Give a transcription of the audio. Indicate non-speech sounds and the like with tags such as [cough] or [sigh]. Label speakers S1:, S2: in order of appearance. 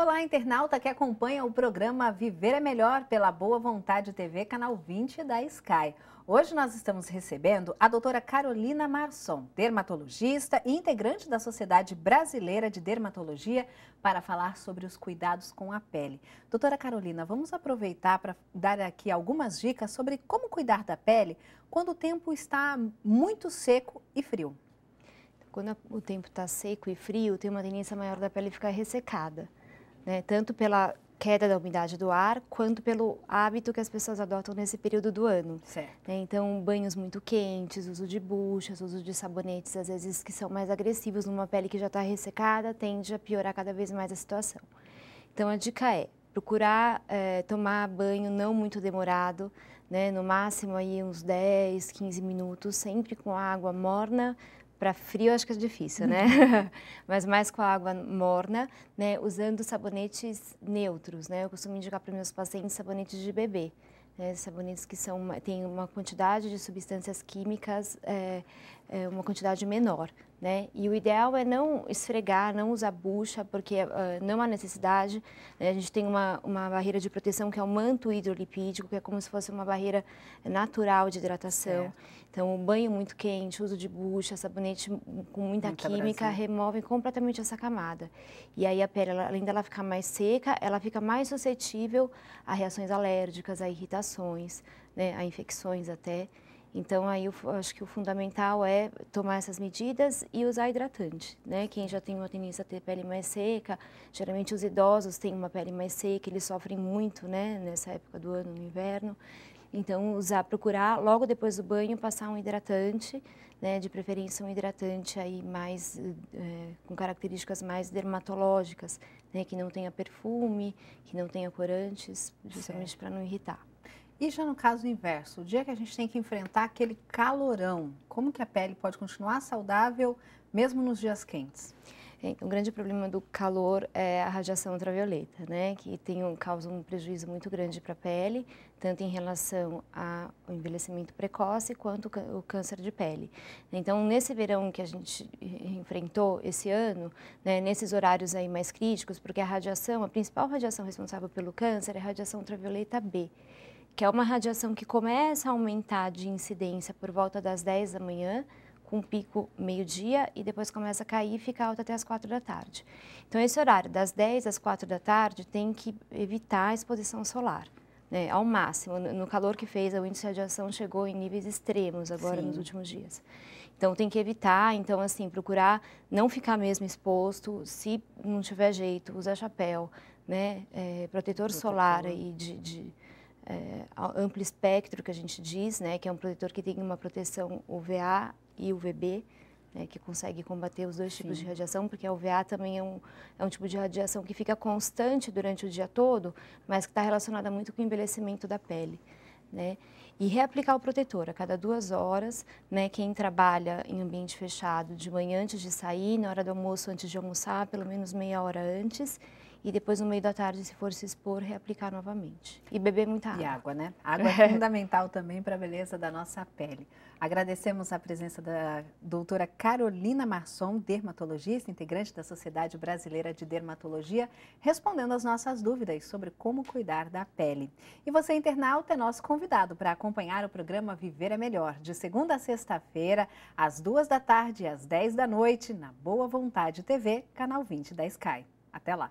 S1: Olá, internauta que acompanha o programa Viver é Melhor pela Boa Vontade TV, canal 20 da Sky. Hoje nós estamos recebendo a doutora Carolina Marson, dermatologista e integrante da Sociedade Brasileira de Dermatologia, para falar sobre os cuidados com a pele. Doutora Carolina, vamos aproveitar para dar aqui algumas dicas sobre como cuidar da pele quando o tempo está muito seco e frio. Quando o tempo
S2: está seco e frio, tem uma tendência maior da pele ficar ressecada né? tanto pela queda da umidade do ar, quanto pelo hábito que as pessoas adotam nesse período do ano. Certo. Né, então, banhos muito quentes, uso de buchas, uso de sabonetes, às vezes que são mais agressivos numa pele que já está ressecada, tende a piorar cada vez mais a situação. Então, a dica é procurar é, tomar banho não muito demorado, né? no máximo aí uns 10, 15 minutos, sempre com água morna, para frio acho que é difícil, né? [laughs] [laughs] Mas mais com a água morna, né? Usando sabonetes neutros, né? Eu costumo indicar para meus pacientes sabonetes de bebê. Né? Sabonetes que são, têm uma quantidade de substâncias químicas é, é, uma quantidade menor. Né? E o ideal é não esfregar, não usar bucha, porque uh, não há necessidade. Né? A gente tem uma, uma barreira de proteção que é o manto hidrolipídico, que é como se fosse uma barreira natural de hidratação. É. Então, o banho muito quente, uso de bucha, sabonete com muita, muita química, abraço. removem completamente essa camada. E aí a pele, ela, além dela ficar mais seca, ela fica mais suscetível a reações alérgicas, a irritações, né? a infecções até. Então, aí eu acho que o fundamental é tomar essas medidas e usar hidratante, né? Quem já tem uma tendência a ter pele mais seca, geralmente os idosos têm uma pele mais seca, eles sofrem muito, né? Nessa época do ano, no inverno. Então, usar, procurar logo depois do banho passar um hidratante, né, de preferência um hidratante aí mais é, com características mais dermatológicas, né, que não tenha perfume, que não
S1: tenha corantes, justamente para não irritar. E já no caso inverso, o dia que a gente tem que enfrentar aquele calorão, como que a pele pode continuar saudável mesmo nos dias quentes? É, o grande problema do calor é a radiação ultravioleta, né? Que tem
S2: um, causa um prejuízo muito grande para a pele, tanto em relação ao envelhecimento precoce quanto o câncer de pele. Então, nesse verão que a gente enfrentou esse ano, né, nesses horários aí mais críticos, porque a radiação, a principal radiação responsável pelo câncer é a radiação ultravioleta B que é uma radiação que começa a aumentar de incidência por volta das 10 da manhã, com pico meio-dia e depois começa a cair e fica alta até as 4 da tarde. Então, esse horário, das 10 às 4 da tarde, tem que evitar a exposição solar. Né, ao máximo, no calor que fez, o índice de radiação chegou em níveis extremos agora Sim. nos últimos dias. Então tem que evitar, então assim, procurar não ficar mesmo exposto, se não tiver jeito, usa chapéu, né, é, protetor, protetor solar aí de, de é, amplo espectro que a gente diz, né, que é um protetor que tem uma proteção UVA e UVB, né, que consegue combater os dois Sim. tipos de radiação, porque a UVA também é um, é um tipo de radiação que fica constante durante o dia todo, mas que está relacionada muito com o envelhecimento da pele. Né? E reaplicar o protetor a cada duas horas, né? Quem trabalha em ambiente fechado, de manhã antes de sair, na hora do almoço antes de almoçar, pelo menos meia hora antes, e depois no meio da tarde, se for se expor,
S1: reaplicar novamente. E beber muita água. E água, né? água é fundamental também para a beleza da nossa pele. Agradecemos a presença da doutora Carolina Marçom, dermatologista, integrante da Sociedade Brasileira de Dermatologia, respondendo as nossas dúvidas sobre como cuidar da pele. E você, internauta, é nosso convidado para acompanhar o programa Viver é Melhor, de segunda a sexta-feira, às duas da tarde e às dez da noite, na Boa Vontade TV, canal 20 da Sky. Até lá!